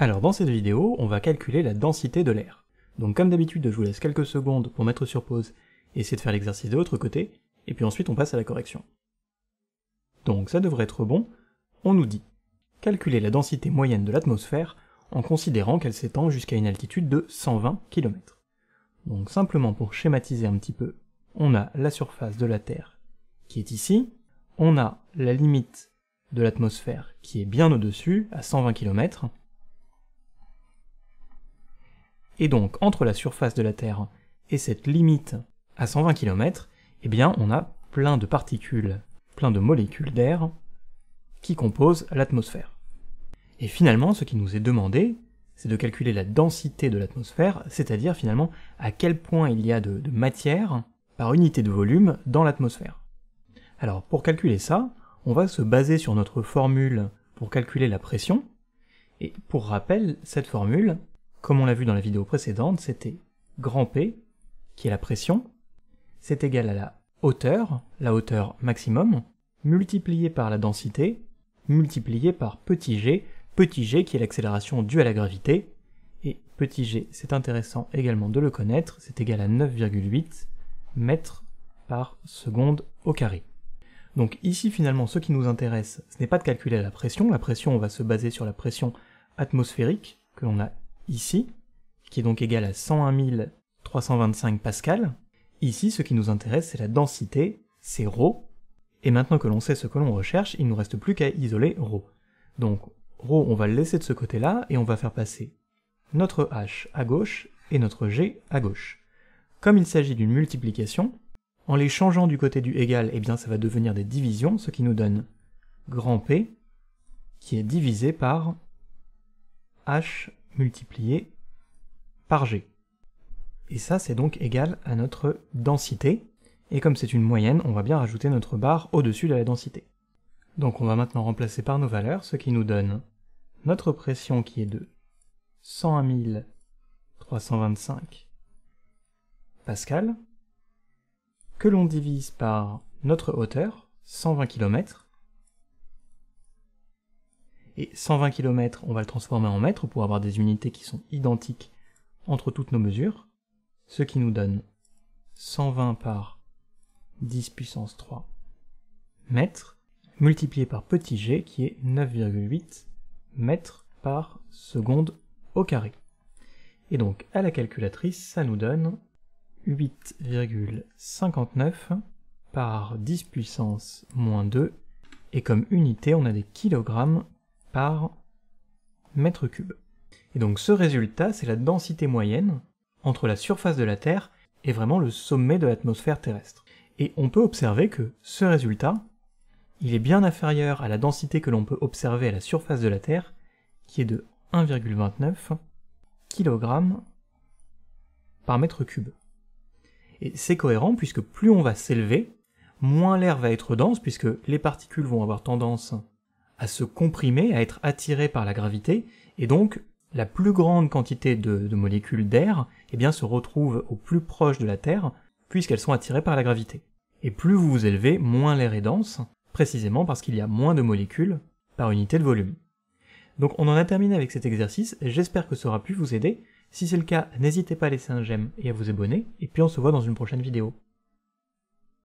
Alors dans cette vidéo, on va calculer la densité de l'air. Donc comme d'habitude, je vous laisse quelques secondes pour mettre sur pause et essayer de faire l'exercice de l'autre côté, et puis ensuite on passe à la correction. Donc ça devrait être bon, on nous dit calculer la densité moyenne de l'atmosphère en considérant qu'elle s'étend jusqu'à une altitude de 120 km. Donc simplement pour schématiser un petit peu, on a la surface de la Terre qui est ici, on a la limite de l'atmosphère qui est bien au-dessus, à 120 km, et donc, entre la surface de la Terre et cette limite à 120 km, eh bien, on a plein de particules, plein de molécules d'air qui composent l'atmosphère. Et finalement, ce qui nous est demandé, c'est de calculer la densité de l'atmosphère, c'est-à-dire finalement à quel point il y a de matière par unité de volume dans l'atmosphère. Alors, pour calculer ça, on va se baser sur notre formule pour calculer la pression, et pour rappel, cette formule, comme on l'a vu dans la vidéo précédente, c'était grand P, qui est la pression, c'est égal à la hauteur, la hauteur maximum, multiplié par la densité, multiplié par petit g, petit g qui est l'accélération due à la gravité, et petit g, c'est intéressant également de le connaître, c'est égal à 9,8 mètres par seconde au carré. Donc ici finalement ce qui nous intéresse, ce n'est pas de calculer la pression, la pression on va se baser sur la pression atmosphérique que l'on a ici, qui est donc égal à 101 325 pascal. Ici, ce qui nous intéresse, c'est la densité, c'est ρ. Et maintenant que l'on sait ce que l'on recherche, il ne nous reste plus qu'à isoler ρ. Donc ρ, on va le laisser de ce côté-là, et on va faire passer notre h à gauche et notre g à gauche. Comme il s'agit d'une multiplication, en les changeant du côté du égal, eh bien ça va devenir des divisions, ce qui nous donne grand P, qui est divisé par h multiplié par g. Et ça, c'est donc égal à notre densité. Et comme c'est une moyenne, on va bien rajouter notre barre au-dessus de la densité. Donc on va maintenant remplacer par nos valeurs, ce qui nous donne notre pression qui est de 101 325 pascal, que l'on divise par notre hauteur, 120 km, et 120 km, on va le transformer en mètres pour avoir des unités qui sont identiques entre toutes nos mesures, ce qui nous donne 120 par 10 puissance 3 mètres, multiplié par petit g qui est 9,8 mètres par seconde au carré. Et donc à la calculatrice, ça nous donne 8,59 par 10 puissance moins 2, et comme unité, on a des kilogrammes par mètre cube. Et donc ce résultat, c'est la densité moyenne entre la surface de la Terre et vraiment le sommet de l'atmosphère terrestre. Et on peut observer que ce résultat, il est bien inférieur à la densité que l'on peut observer à la surface de la Terre, qui est de 1,29 kg par mètre cube. Et c'est cohérent puisque plus on va s'élever, moins l'air va être dense puisque les particules vont avoir tendance à se comprimer, à être attiré par la gravité, et donc la plus grande quantité de, molécules d'air eh bien, se retrouve au plus proche de la Terre, puisqu'elles sont attirées par la gravité. Et plus vous vous élevez, moins l'air est dense, précisément parce qu'il y a moins de molécules par unité de volume. Donc on en a terminé avec cet exercice, j'espère que ça aura pu vous aider. Si c'est le cas, n'hésitez pas à laisser un j'aime et à vous abonner, et puis on se voit dans une prochaine vidéo.